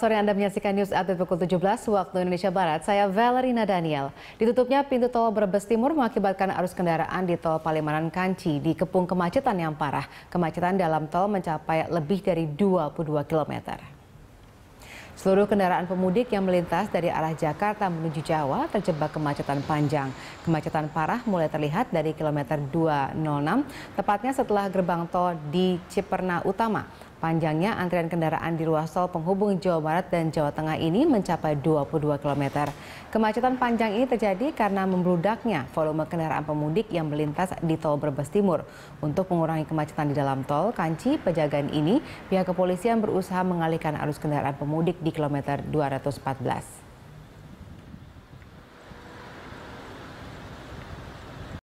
Sore Anda menyaksikan News Update pukul 17 waktu Indonesia Barat. Saya Valerina Daniel. Ditutupnya pintu tol Brebes Timur mengakibatkan arus kendaraan di tol Palimanan Kanci dikepung kemacetan yang parah. Kemacetan dalam tol mencapai lebih dari 22 km. Seluruh kendaraan pemudik yang melintas dari arah Jakarta menuju Jawa terjebak kemacetan panjang. Kemacetan parah mulai terlihat dari kilometer 206, tepatnya setelah gerbang tol di Ciperna Utama. Panjangnya antrian kendaraan di ruas tol penghubung Jawa Barat dan Jawa Tengah ini mencapai 22 km. Kemacetan panjang ini terjadi karena membludaknya volume kendaraan pemudik yang melintas di tol Brebes Timur. Untuk mengurangi kemacetan di dalam tol Kanci Pejagaan ini, pihak kepolisian berusaha mengalihkan arus kendaraan pemudik di kilometer 214.